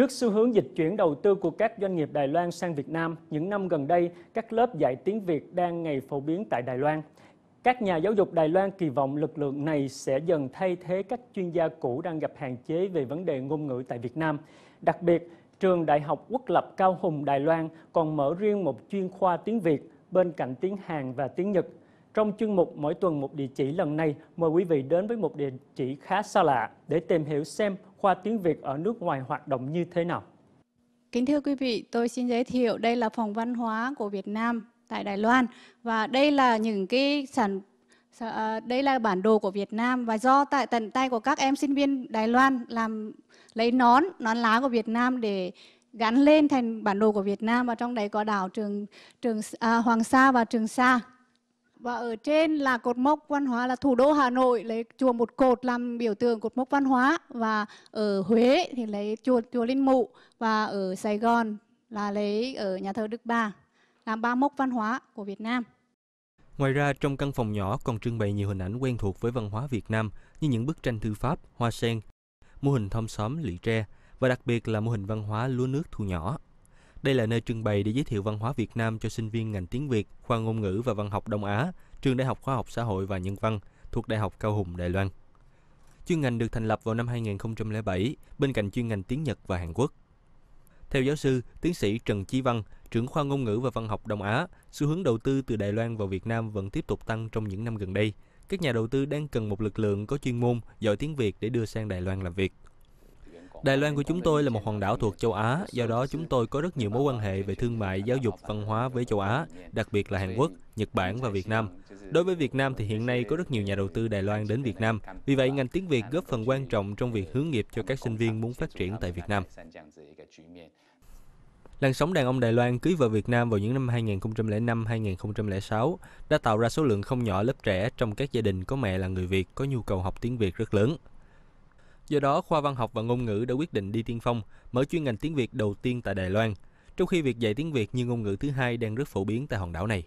Trước xu hướng dịch chuyển đầu tư của các doanh nghiệp Đài Loan sang Việt Nam, những năm gần đây, các lớp dạy tiếng Việt đang ngày phổ biến tại Đài Loan. Các nhà giáo dục Đài Loan kỳ vọng lực lượng này sẽ dần thay thế các chuyên gia cũ đang gặp hạn chế về vấn đề ngôn ngữ tại Việt Nam. Đặc biệt, trường Đại học Quốc lập Cao Hùng Đài Loan còn mở riêng một chuyên khoa tiếng Việt bên cạnh tiếng Hàn và tiếng Nhật trong chương mục mỗi tuần một địa chỉ lần này, mời quý vị đến với một địa chỉ khá xa lạ để tìm hiểu xem khoa tiếng Việt ở nước ngoài hoạt động như thế nào. Kính thưa quý vị, tôi xin giới thiệu đây là phòng văn hóa của Việt Nam tại Đài Loan và đây là những cái sản à, đây là bản đồ của Việt Nam và do tại tận tay của các em sinh viên Đài Loan làm lấy nón nón lá của Việt Nam để gắn lên thành bản đồ của Việt Nam và trong đấy có đảo Trường Trường à, Hoàng Sa và Trường Sa và ở trên là cột mốc văn hóa là thủ đô Hà Nội lấy chùa một cột làm biểu tượng cột mốc văn hóa và ở Huế thì lấy chùa chùa Linh Mụ và ở Sài Gòn là lấy ở nhà thờ Đức Bà làm ba mốc văn hóa của Việt Nam. Ngoài ra, trong căn phòng nhỏ còn trưng bày nhiều hình ảnh quen thuộc với văn hóa Việt Nam như những bức tranh thư pháp, hoa sen, mô hình thom xóm lụy tre và đặc biệt là mô hình văn hóa lúa nước thu nhỏ. Đây là nơi trưng bày để giới thiệu văn hóa Việt Nam cho sinh viên ngành tiếng Việt, khoa ngôn ngữ và văn học Đông Á, trường Đại học Khoa học Xã hội và Nhân văn thuộc Đại học Cao Hùng, Đài Loan. Chuyên ngành được thành lập vào năm 2007 bên cạnh chuyên ngành tiếng Nhật và Hàn Quốc. Theo giáo sư, tiến sĩ Trần Chí Văn, trưởng khoa ngôn ngữ và văn học Đông Á, xu hướng đầu tư từ Đài Loan vào Việt Nam vẫn tiếp tục tăng trong những năm gần đây. Các nhà đầu tư đang cần một lực lượng có chuyên môn, giỏi tiếng Việt để đưa sang Đài Loan làm việc. Đài Loan của chúng tôi là một hòn đảo thuộc châu Á, do đó chúng tôi có rất nhiều mối quan hệ về thương mại, giáo dục, văn hóa với châu Á, đặc biệt là Hàn Quốc, Nhật Bản và Việt Nam. Đối với Việt Nam thì hiện nay có rất nhiều nhà đầu tư Đài Loan đến Việt Nam. Vì vậy, ngành tiếng Việt góp phần quan trọng trong việc hướng nghiệp cho các sinh viên muốn phát triển tại Việt Nam. Làn sóng đàn ông Đài Loan cưới vợ Việt Nam vào những năm 2005-2006 đã tạo ra số lượng không nhỏ lớp trẻ trong các gia đình có mẹ là người Việt có nhu cầu học tiếng Việt rất lớn. Do đó, khoa văn học và ngôn ngữ đã quyết định đi tiên phong, mở chuyên ngành tiếng Việt đầu tiên tại Đài Loan, trong khi việc dạy tiếng Việt như ngôn ngữ thứ hai đang rất phổ biến tại hòn đảo này.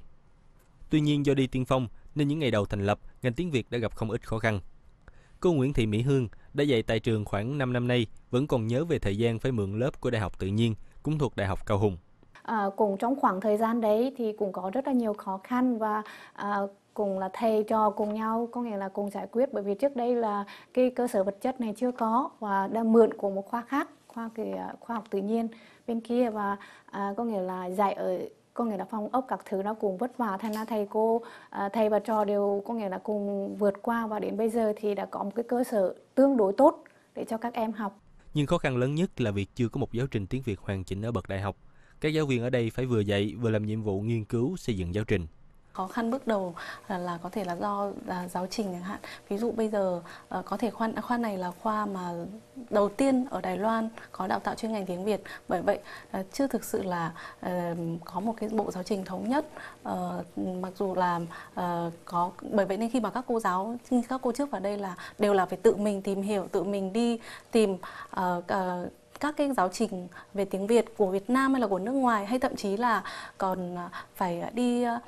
Tuy nhiên do đi tiên phong nên những ngày đầu thành lập, ngành tiếng Việt đã gặp không ít khó khăn. Cô Nguyễn Thị Mỹ Hương đã dạy tại trường khoảng 5 năm nay, vẫn còn nhớ về thời gian phải mượn lớp của Đại học Tự nhiên, cũng thuộc Đại học Cao Hùng. À, cũng trong khoảng thời gian đấy thì cũng có rất là nhiều khó khăn và à, cùng là thầy trò cùng nhau có nghĩa là cùng giải quyết bởi vì trước đây là cái cơ sở vật chất này chưa có và đã mượn của một khoa khác khoa kì, à, khoa học tự nhiên bên kia và à, có nghĩa là dạy ở có nghĩa là phòng ốc các thứ nó cùng vất vả thành ra thầy cô à, thầy và trò đều có nghĩa là cùng vượt qua và đến bây giờ thì đã có một cái cơ sở tương đối tốt để cho các em học nhưng khó khăn lớn nhất là việc chưa có một giáo trình tiếng Việt hoàn chỉnh ở bậc đại học các giáo viên ở đây phải vừa dạy vừa làm nhiệm vụ nghiên cứu xây dựng giáo trình khó khăn bước đầu là, là có thể là do là giáo trình chẳng hạn ví dụ bây giờ uh, có thể khoa khoa này là khoa mà đầu tiên ở Đài Loan có đào tạo chuyên ngành tiếng Việt bởi vậy uh, chưa thực sự là uh, có một cái bộ giáo trình thống nhất uh, mặc dù là uh, có bởi vậy nên khi mà các cô giáo các cô trước vào đây là đều là phải tự mình tìm hiểu tự mình đi tìm uh, uh, các cái giáo trình về tiếng Việt của Việt Nam hay là của nước ngoài hay thậm chí là còn à, phải à, đi à,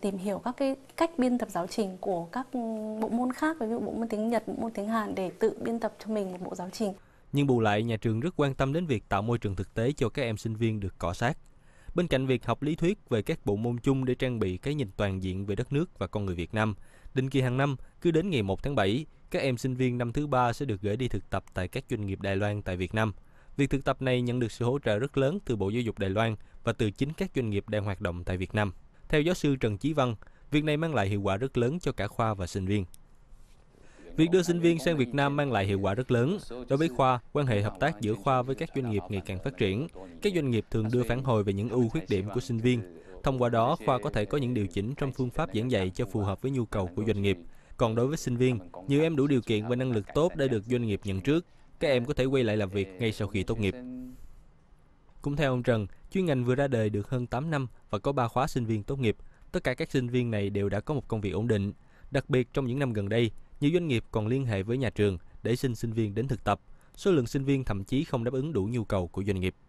tìm hiểu các cái cách biên tập giáo trình của các bộ môn khác ví dụ bộ môn tiếng Nhật, bộ môn tiếng Hàn để tự biên tập cho mình một bộ giáo trình. Nhưng bù lại nhà trường rất quan tâm đến việc tạo môi trường thực tế cho các em sinh viên được cọ sát. Bên cạnh việc học lý thuyết về các bộ môn chung để trang bị cái nhìn toàn diện về đất nước và con người Việt Nam, định kỳ hàng năm cứ đến ngày 1 tháng 7, các em sinh viên năm thứ ba sẽ được gửi đi thực tập tại các doanh nghiệp Đài Loan tại Việt Nam. Việc thực tập này nhận được sự hỗ trợ rất lớn từ Bộ Giáo dục Đài Loan và từ chính các doanh nghiệp đang hoạt động tại Việt Nam. Theo giáo sư Trần Chí Văn, việc này mang lại hiệu quả rất lớn cho cả khoa và sinh viên. Việc đưa sinh viên sang Việt Nam mang lại hiệu quả rất lớn. Đối với khoa, quan hệ hợp tác giữa khoa với các doanh nghiệp ngày càng phát triển. Các doanh nghiệp thường đưa phản hồi về những ưu khuyết điểm của sinh viên. Thông qua đó, khoa có thể có những điều chỉnh trong phương pháp giảng dạy cho phù hợp với nhu cầu của doanh nghiệp. Còn đối với sinh viên, nhiều em đủ điều kiện và năng lực tốt để được doanh nghiệp nhận trước các em có thể quay lại làm việc ngay sau khi tốt nghiệp. Cũng theo ông Trần, chuyên ngành vừa ra đời được hơn 8 năm và có 3 khóa sinh viên tốt nghiệp. Tất cả các sinh viên này đều đã có một công việc ổn định. Đặc biệt trong những năm gần đây, nhiều doanh nghiệp còn liên hệ với nhà trường để xin sinh viên đến thực tập. Số lượng sinh viên thậm chí không đáp ứng đủ nhu cầu của doanh nghiệp.